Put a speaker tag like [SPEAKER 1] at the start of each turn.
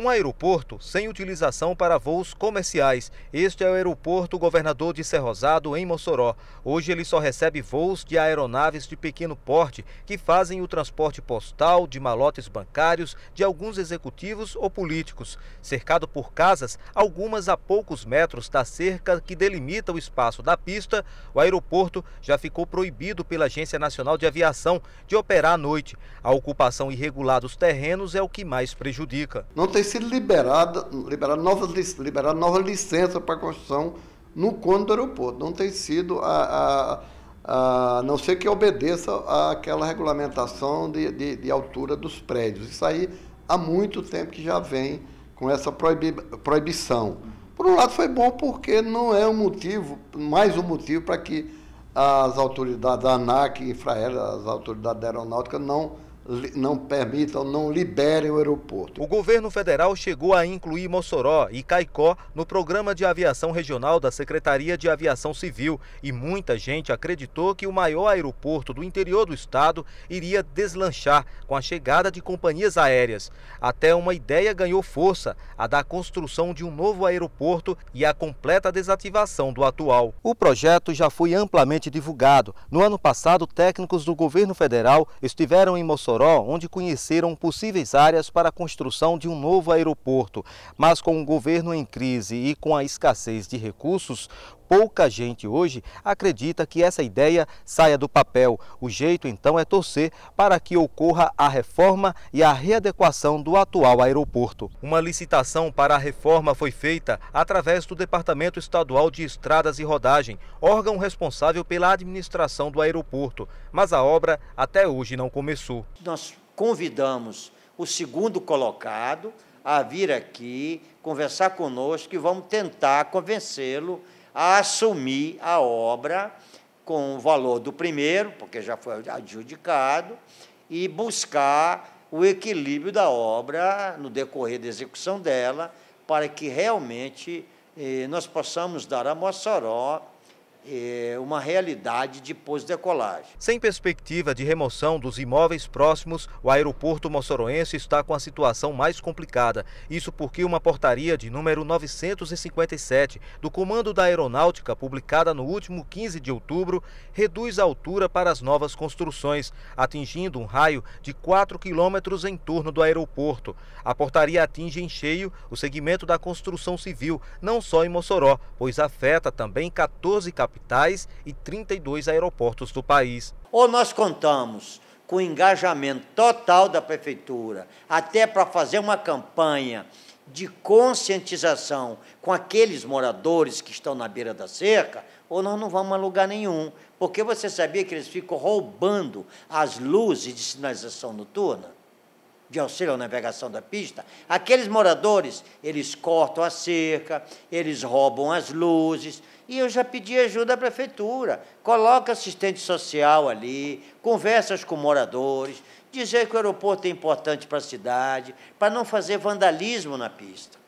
[SPEAKER 1] Um aeroporto sem utilização para voos comerciais. Este é o aeroporto governador de Cerrosado, em Mossoró. Hoje ele só recebe voos de aeronaves de pequeno porte, que fazem o transporte postal, de malotes bancários, de alguns executivos ou políticos. Cercado por casas, algumas a poucos metros da cerca que delimita o espaço da pista, o aeroporto já ficou proibido pela Agência Nacional de Aviação de operar à noite. A ocupação irregular dos terrenos é o que mais prejudica.
[SPEAKER 2] Não tem ser liberada, liberar novas, liberar novas licenças para construção no cômodo do aeroporto. Não tem sido a, a, a não ser que obedeça àquela regulamentação de, de, de, altura dos prédios. Isso aí há muito tempo que já vem com essa proibi, proibição. Por um lado foi bom porque não é um motivo, mais um motivo para que as autoridades da ANAC, Infraero, as autoridades da aeronáutica não não permitam, não liberem o aeroporto. O governo federal
[SPEAKER 1] chegou a incluir Mossoró e Caicó no programa de aviação regional da Secretaria de Aviação Civil e muita gente acreditou que o maior aeroporto do interior do estado iria deslanchar com a chegada de companhias aéreas. Até uma ideia ganhou força, a da construção de um novo aeroporto e a completa desativação do atual. O projeto já foi amplamente divulgado. No ano passado, técnicos do governo federal estiveram em Mossoró onde conheceram possíveis áreas para a construção de um novo aeroporto. Mas com o governo em crise e com a escassez de recursos, pouca gente hoje acredita que essa ideia saia do papel. O jeito então é torcer para que ocorra a reforma e a readequação do atual aeroporto. Uma licitação para a reforma foi feita através do Departamento Estadual de Estradas e Rodagem, órgão responsável pela administração do aeroporto, mas a obra até hoje não começou. Nós convidamos o segundo colocado a
[SPEAKER 3] vir aqui conversar conosco e vamos tentar convencê-lo a assumir a obra com o valor do primeiro, porque já foi adjudicado, e buscar o equilíbrio da obra no decorrer da execução dela, para que realmente eh, nós possamos dar a Mossoró é uma realidade depois pós decolagem.
[SPEAKER 1] Sem perspectiva de remoção dos imóveis próximos, o aeroporto moçoroense está com a situação mais complicada. Isso porque uma portaria de número 957 do Comando da Aeronáutica, publicada no último 15 de outubro, reduz a altura para as novas construções, atingindo um raio de 4 quilômetros em torno do aeroporto. A portaria atinge em cheio o segmento da construção civil, não só em Mossoró, pois afeta também 14 capitais capitais e 32 aeroportos do país. Ou nós contamos
[SPEAKER 3] com o engajamento total da prefeitura, até para fazer uma campanha de conscientização com aqueles moradores que estão na beira da cerca, ou nós não vamos a lugar nenhum. Porque você sabia que eles ficam roubando as luzes de sinalização noturna? de auxílio à navegação da pista, aqueles moradores, eles cortam a cerca, eles roubam as luzes, e eu já pedi ajuda à prefeitura. Coloca assistente social ali, conversas com moradores, dizer que o aeroporto é importante para a cidade, para não fazer vandalismo na pista.